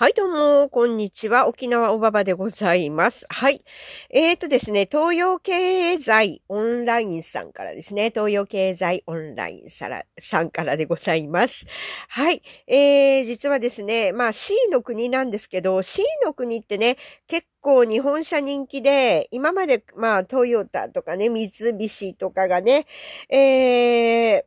はい、どうも、こんにちは。沖縄おばばでございます。はい。えーとですね、東洋経済オンラインさんからですね、東洋経済オンラインさらさんからでございます。はい。えー、実はですね、まあ C の国なんですけど、C の国ってね、結構日本車人気で、今まで、まあ、トヨタとかね、三菱とかがね、えー、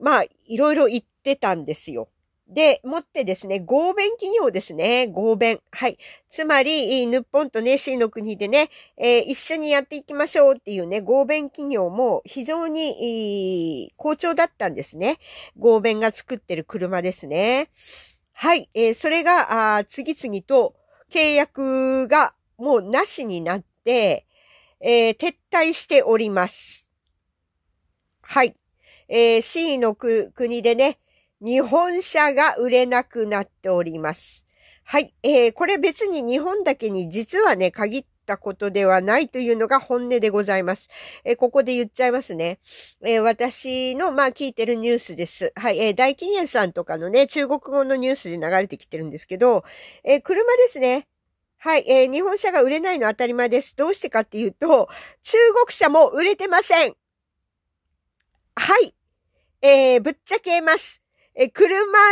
まあ、いろいろ行ってたんですよ。で、もってですね、合弁企業ですね。合弁。はい。つまり、日本とね、C の国でね、えー、一緒にやっていきましょうっていうね、合弁企業も非常に、好調だったんですね。合弁が作ってる車ですね。はい。えー、それが、あ次々と契約がもうなしになって、えー、撤退しております。はい。えー、C の国でね、日本車が売れなくなっております。はい。えー、これ別に日本だけに実はね、限ったことではないというのが本音でございます。えー、ここで言っちゃいますね。えー、私の、まあ、聞いてるニュースです。はい。えー、大金園さんとかのね、中国語のニュースで流れてきてるんですけど、えー、車ですね。はい。えー、日本車が売れないのは当たり前です。どうしてかっていうと、中国車も売れてません。はい。えー、ぶっちゃけます。え、車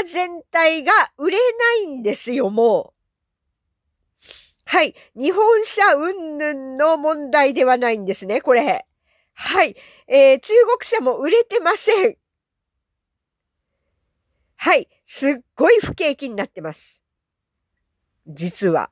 全体が売れないんですよ、もう。はい。日本車云々の問題ではないんですね、これ。はい。えー、中国車も売れてません。はい。すっごい不景気になってます。実は。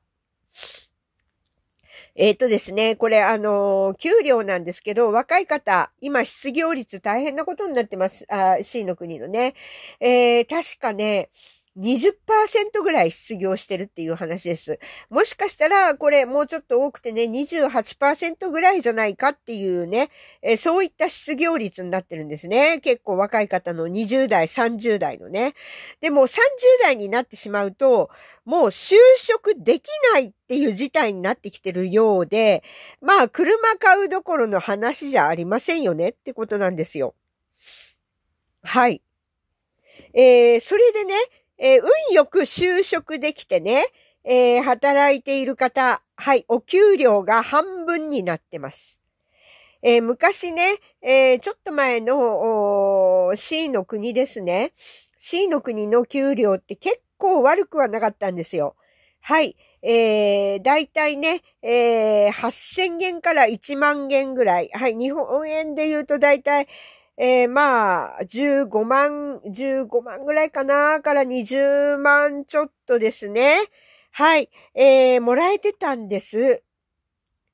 えっ、ー、とですね、これあの給料なんですけど、若い方、今失業率大変なことになってます。あ、C の国のね。えー、確かね、20%ぐらい失業してるっていう話です。もしかしたら、これもうちょっと多くてね、28%ぐらいじゃないかっていうね、えそういった失業率になってるんですね。結構若い方の20代、30代のね。でも30代になってしまうと、もう就職できないっていう事態になってきてるようで、まあ、車買うどころの話じゃありませんよねってことなんですよ。はい。えー、それでね、えー、運よく就職できてね、えー、働いている方、はい、お給料が半分になってます。えー、昔ね、えー、ちょっと前の C の国ですね。C の国の給料って結構悪くはなかったんですよ。はい。えー、大体ね、えー、8000元から1万元ぐらい。はい。日本円で言うと大体、えー、まあ、15万、15万ぐらいかな、から20万ちょっとですね。はい、えー、もらえてたんです。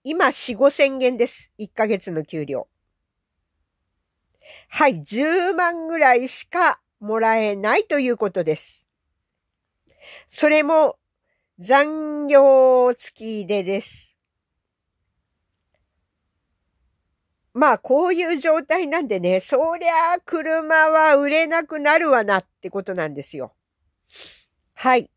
今、4、5千円です。1ヶ月の給料。はい、10万ぐらいしかもらえないということです。それも、残業付きでです。まあ、こういう状態なんでね、そりゃ車は売れなくなるわなってことなんですよ。はい。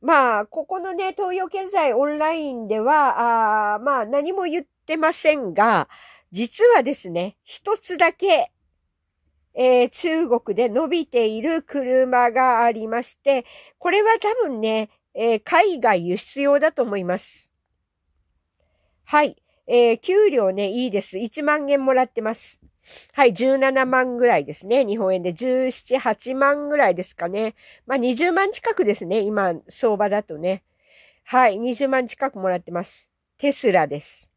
まあ、ここのね、東洋経済オンラインでは、あまあ、何も言ってませんが、実はですね、一つだけ、えー、中国で伸びている車がありまして、これは多分ね、えー、海外輸出用だと思います。はい。えー、給料ね、いいです。1万円もらってます。はい、17万ぐらいですね。日本円で17、8万ぐらいですかね。まあ、20万近くですね。今、相場だとね。はい、20万近くもらってます。テスラです。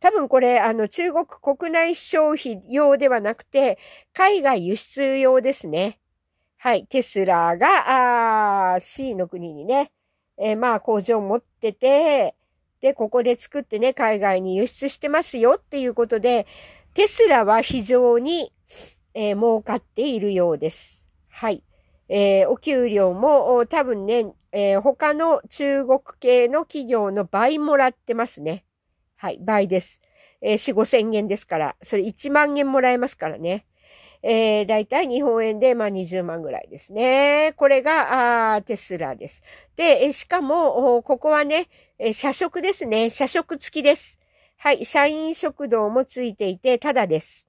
多分これ、あの、中国国内消費用ではなくて、海外輸出用ですね。はい、テスラが、あ C の国にね、えー、まあ工場を持ってて、で、ここで作ってね、海外に輸出してますよっていうことで、テスラは非常に、えー、儲かっているようです。はい。えー、お給料も多分ね、えー、他の中国系の企業の倍もらってますね。はい、倍です。えー、4、5千円ですから、それ1万円もらえますからね。えー、だいたい日本円で、まあ、20万ぐらいですね。これが、あテスラです。で、しかも、ここはね、え社食ですね。社食付きです。はい。社員食堂もついていて、ただです。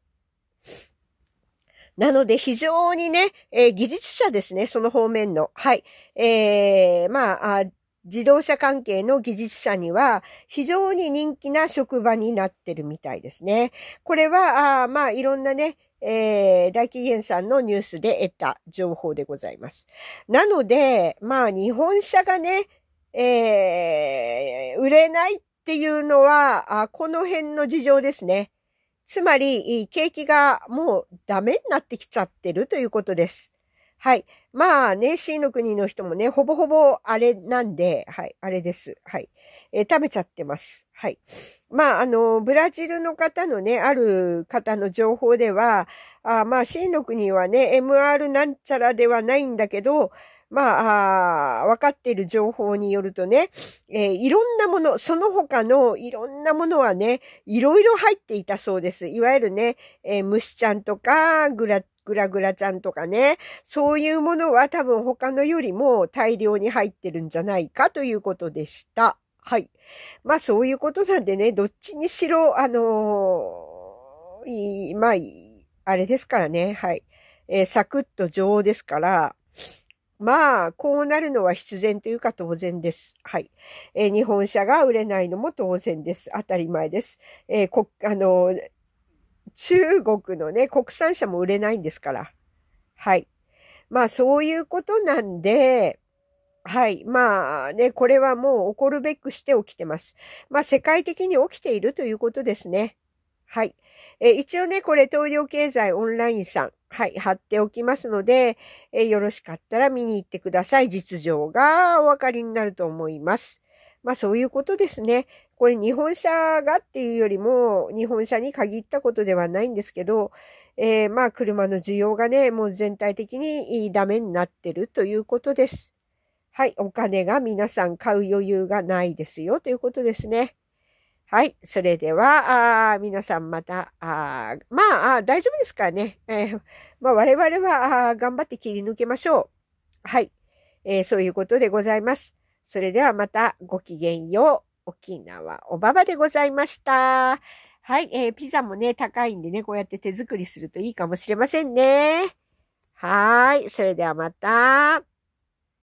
なので非常にね、えー、技術者ですね、その方面の。はい。えー、まあ、自動車関係の技術者には非常に人気な職場になってるみたいですね。これは、あまあ、いろんなね、えー、大紀元さんのニュースで得た情報でございます。なので、まあ、日本車がね、えー、売れないっていうのは、あこの辺の事情ですね。つまり、景気がもうダメになってきちゃってるということです。はい。まあね、C の国の人もね、ほぼほぼあれなんで、はい、あれです。はい。えー、食べちゃってます。はい。まあ、あの、ブラジルの方のね、ある方の情報では、あまあ、C の国はね、MR なんちゃらではないんだけど、まあ、分かっている情報によるとね、えー、いろんなもの、その他のいろんなものはね、いろいろ入っていたそうです。いわゆるね、えー、虫ちゃんとか、グラグラグラちゃんとかね、そういうものは多分他のよりも大量に入ってるんじゃないかということでした。はい。まあそういうことなんでね、どっちにしろ、あのー、まあ、あれですからね、はい。えー、サクッと女王ですから、まあ、こうなるのは必然というか当然です。はい。えー、日本車が売れないのも当然です。当たり前です。えー、こ、あの中国のね、国産車も売れないんですから。はい。まあ、そういうことなんで、はい。まあね、これはもう起こるべくして起きてます。まあ、世界的に起きているということですね。はい。えー、一応ね、これ東洋経済オンラインさん。はい、貼っておきますので、えよろしかったら見に行ってください。実情がお分かりになると思います。まあそういうことですね。これ日本車がっていうよりも、日本車に限ったことではないんですけど、えー、まあ車の需要がね、もう全体的にダメになってるということです。はい、お金が皆さん買う余裕がないですよということですね。はい。それでは、あ皆さんまた、あまあ大丈夫ですからね。えー、まあ、我々はあ頑張って切り抜けましょう。はい、えー、そういうことでございます。それではまたごきげんよう。沖縄おばばでございました。はい、えー、ピザもね、高いんでね、こうやって手作りするといいかもしれませんね。はい。それではまた。